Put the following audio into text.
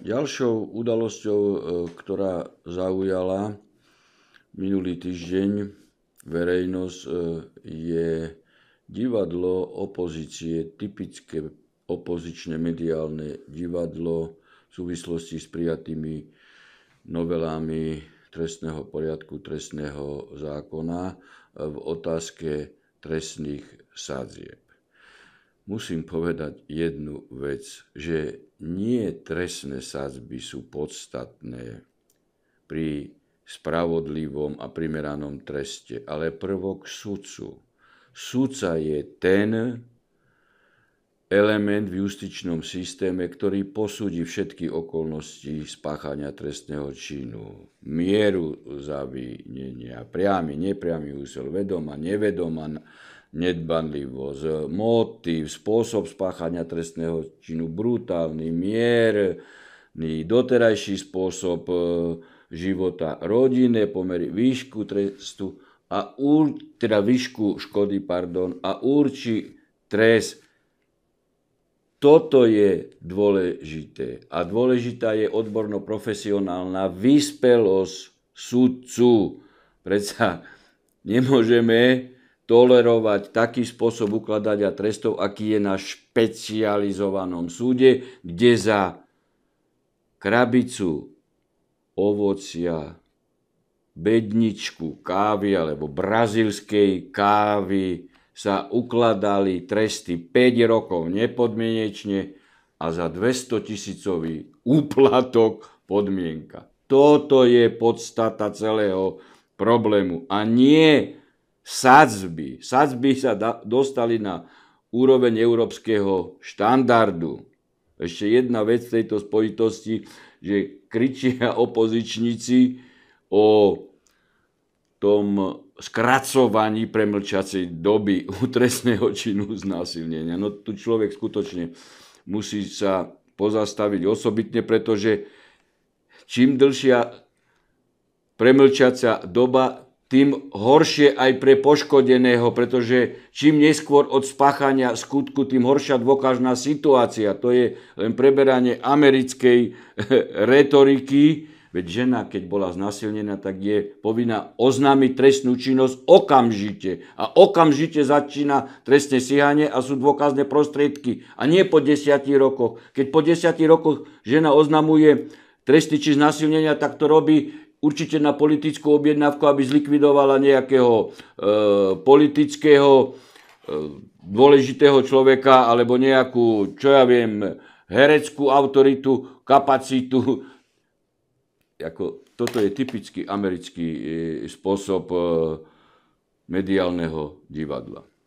Ďalšou udalosťou, e, ktorá zaujala minulý týždeň verejnosť, e, je divadlo opozície, typické opozičné mediálne divadlo v súvislosti s prijatými novelami trestného poriadku, trestného zákona e, v otázke trestných sádzieb musím povedať jednu vec, že nie trestné sadzby sú podstatné pri spravodlivom a primeranom treste, ale prvok sudcu. Sudca je ten element v justičnom systéme, ktorý posúdi všetky okolnosti spáchania trestného činu. Mieru zavinenia, priamy, nepriamy úsel, vedoma, nevedoma, nedbanlivosť, motív, spôsob spáchania trestného činu, brutálny, mier, doterajší spôsob e, života, rodinné pomery, výšku trestu a ur, teda výšku škody, pardon, a určí trest. Toto je dôležité. A dôležitá je odborno-profesionálna vyspelosť sudcu. Predsa nemôžeme tolerovať taký spôsob ukladania trestov, aký je na špecializovanom súde, kde za krabicu ovocia, bedničku kávy alebo brazilskej kávy sa ukladali tresty 5 rokov nepodmienečne a za 200 tisícový úplatok podmienka. Toto je podstata celého problému a nie sadzby. Sadzby sa da, dostali na úroveň európskeho štandardu. Ešte jedna vec v tejto spojitosti, že kričia opozičníci o tom skracovaní premlčacej doby útresného činu znásilnenia. No tu človek skutočne musí sa pozastaviť osobitne, pretože čím dlhšia premlčacia doba, tým horšie aj pre poškodeného, pretože čím neskôr od spáchania skutku, tým horšia dôkažná situácia. To je len preberanie americkej retoriky. Veď žena, keď bola znasilnená, tak je povinná oznámiť trestnú činnosť okamžite. A okamžite začína trestné stíhanie a sú dôkazné prostriedky. A nie po desiatich rokoch. Keď po desiatich rokoch žena oznamuje trestný či znasilnenia, tak to robí určite na politickú objednávku, aby zlikvidovala nejakého e, politického e, dôležitého človeka alebo nejakú, čo ja viem, hereckú autoritu, kapacitu. Jako, toto je typický americký e, spôsob mediálneho divadla.